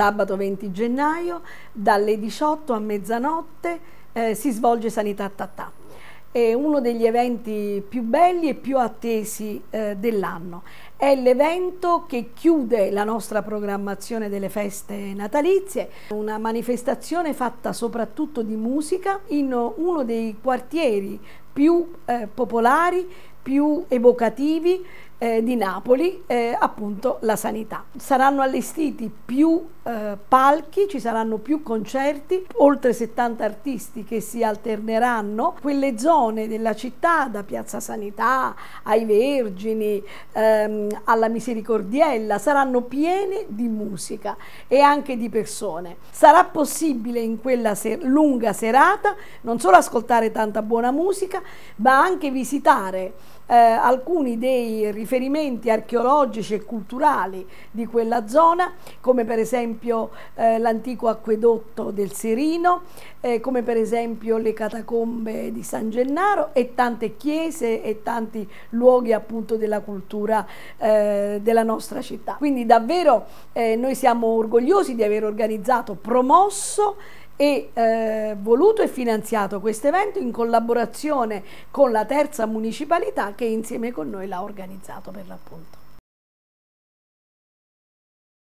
Sabato 20 gennaio dalle 18 a mezzanotte eh, si svolge Sanità Tattà. È uno degli eventi più belli e più attesi eh, dell'anno. È l'evento che chiude la nostra programmazione delle feste natalizie, una manifestazione fatta soprattutto di musica in uno dei quartieri più eh, popolari, più evocativi eh, di Napoli, eh, appunto la sanità. Saranno allestiti più eh, palchi, ci saranno più concerti, oltre 70 artisti che si alterneranno. Quelle zone della città, da Piazza Sanità ai Vergini, ehm, alla Misericordiella, saranno piene di musica e anche di persone. Sarà possibile in quella ser lunga serata non solo ascoltare tanta buona musica, ma anche visitare eh, alcuni dei riferimenti archeologici e culturali di quella zona, come per esempio eh, l'antico acquedotto del Serino, eh, come per esempio le catacombe di San Gennaro e tante chiese e tanti luoghi appunto della cultura eh, della nostra città. Quindi davvero eh, noi siamo orgogliosi di aver organizzato, promosso e eh, voluto e finanziato questo evento in collaborazione con la terza municipalità che insieme con noi l'ha organizzato per l'appunto.